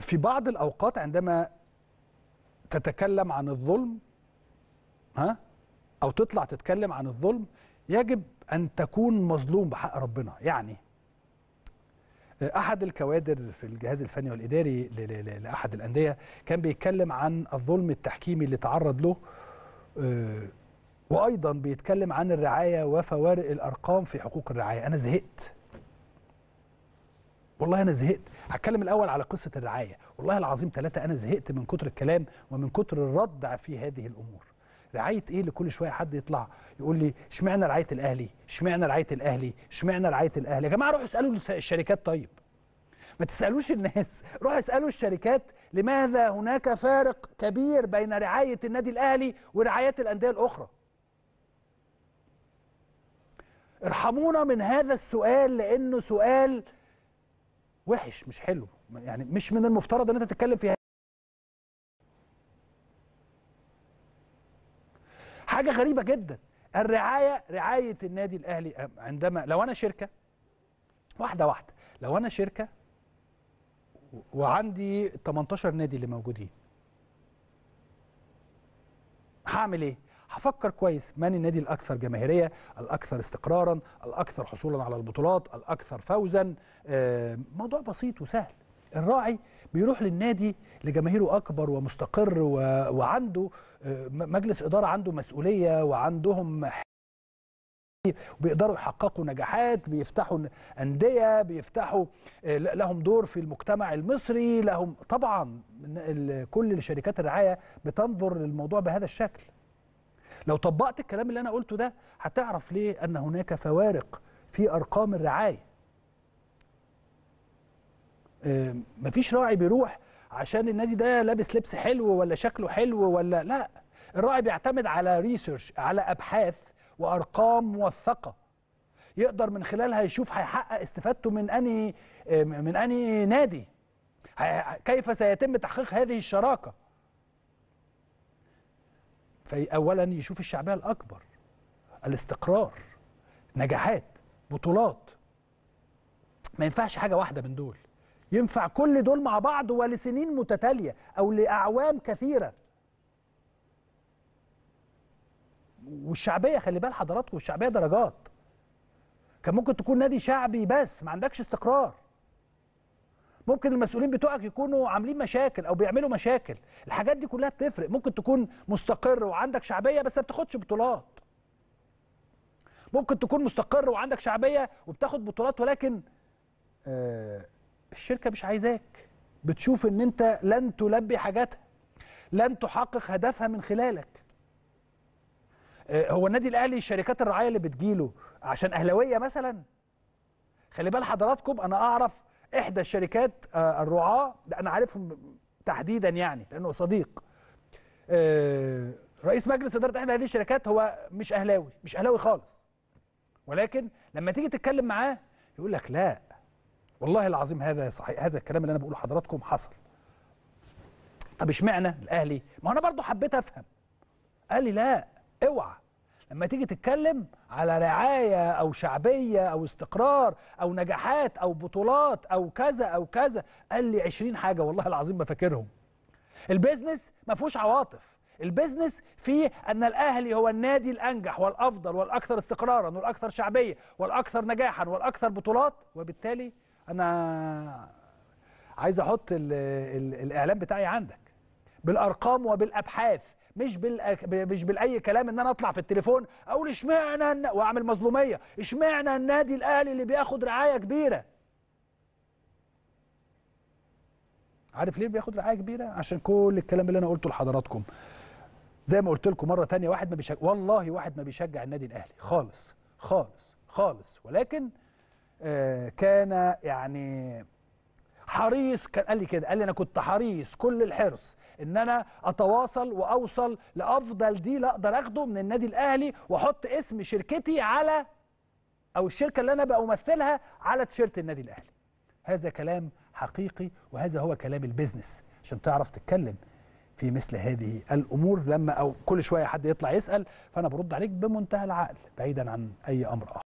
في بعض الأوقات عندما تتكلم عن الظلم ها أو تطلع تتكلم عن الظلم يجب أن تكون مظلوم بحق ربنا يعني أحد الكوادر في الجهاز الفني والإداري لأحد الأندية كان بيتكلم عن الظلم التحكيمي اللي تعرض له آه، وأيضا بيتكلم عن الرعاية وفوارق الأرقام في حقوق الرعاية أنا زهقت والله انا زهقت هتكلم الاول على قصه الرعايه والله العظيم ثلاثه انا زهقت من كتر الكلام ومن كتر الرد في هذه الامور رعايه ايه اللي كل شويه حد يطلع يقول لي اشمعنى رعايه الاهلي اشمعنى رعايه الاهلي اشمعنى رعايه الاهلي يا جماعه روحوا اسالوا الشركات طيب ما تسالوش الناس روحوا اسالوا الشركات لماذا هناك فارق كبير بين رعايه النادي الاهلي ورعايات الانديه الاخرى ارحمونا من هذا السؤال لانه سؤال وحش مش حلو يعني مش من المفترض ان انت تتكلم فيها حاجه غريبه جدا الرعايه رعايه النادي الاهلي آه، عندما لو انا شركه واحده واحده لو انا شركه وعندي 18 نادي اللي موجودين هعمل ايه هفكر كويس من النادي الاكثر جماهيريه الاكثر استقرارا الاكثر حصولا على البطولات الاكثر فوزا آه، موضوع بسيط وسهل الراعي بيروح للنادي لجماهيره اكبر ومستقر وعنده آه، مجلس اداره عنده مسؤوليه وعندهم بيقدروا يحققوا نجاحات بيفتحوا انديه بيفتحوا آه، لهم دور في المجتمع المصري لهم طبعا كل شركات الرعايه بتنظر للموضوع بهذا الشكل لو طبقت الكلام اللي أنا قلته ده هتعرف ليه أن هناك فوارق في أرقام الرعاية مفيش راعي بيروح عشان النادي ده لابس لبس حلو ولا شكله حلو ولا لا الراعي بيعتمد على ريسيرش على أبحاث وأرقام موثقة يقدر من خلالها يشوف هيحقق استفادته من أنهي من أنهي نادي كيف سيتم تحقيق هذه الشراكه فأولا يشوف الشعبية الأكبر الاستقرار نجاحات بطولات ما ينفعش حاجة واحدة من دول ينفع كل دول مع بعض ولسنين متتالية أو لأعوام كثيرة والشعبية خلي بال حضراتكم الشعبية درجات كان ممكن تكون نادي شعبي بس ما عندكش استقرار ممكن المسؤولين بتوعك يكونوا عاملين مشاكل او بيعملوا مشاكل الحاجات دي كلها بتفرق ممكن تكون مستقر وعندك شعبيه بس ما بتاخدش بطولات ممكن تكون مستقر وعندك شعبيه وبتاخد بطولات ولكن آه الشركه مش عايزاك بتشوف ان انت لن تلبي حاجاتها لن تحقق هدفها من خلالك آه هو النادي الاهلي شركات الرعايه اللي بتجيله عشان اهلاويه مثلا خلي بال حضراتكم انا اعرف احدى الشركات آه، الرعاه انا عارفهم تحديدا يعني لانه صديق آه، رئيس مجلس اداره احدى هذه الشركات هو مش اهلاوي مش اهلاوي خالص ولكن لما تيجي تتكلم معاه يقول لك لا والله العظيم هذا صحيح هذا الكلام اللي انا بقوله لحضراتكم حصل طب اشمعنى الاهلي ما انا برضو حبيت افهم قال لي لا اوعى لما تيجي تتكلم على رعاية أو شعبية أو استقرار أو نجاحات أو بطولات أو كذا أو كذا قال لي 20 حاجة والله العظيم ما فاكرهم البيزنس ما فيهوش عواطف البيزنس فيه أن الأهلي هو النادي الأنجح والأفضل والأكثر استقرارا والأكثر شعبية والأكثر نجاحا والأكثر بطولات وبالتالي أنا عايز أحط الإعلام بتاعي عندك بالأرقام وبالأبحاث مش بال مش بالاي كلام ان انا اطلع في التليفون اقول اشمعنى أن... واعمل مظلوميه اشمعنى النادي الاهلي اللي بياخد رعايه كبيره عارف ليه بياخد رعايه كبيره عشان كل الكلام اللي انا قلته لحضراتكم زي ما قلت لكم مره ثانيه واحد ما بيشجع والله واحد ما بيشجع النادي الاهلي خالص خالص خالص ولكن آه كان يعني حريص كان قال لي كده قال لي انا كنت حريص كل الحرص ان انا اتواصل واوصل لافضل ديل اقدر اخده من النادي الاهلي واحط اسم شركتي على او الشركه اللي انا بمثلها على تيشيرت النادي الاهلي هذا كلام حقيقي وهذا هو كلام البيزنس عشان تعرف تتكلم في مثل هذه الامور لما او كل شويه حد يطلع يسال فانا برد عليك بمنتهى العقل بعيدا عن اي امر آخر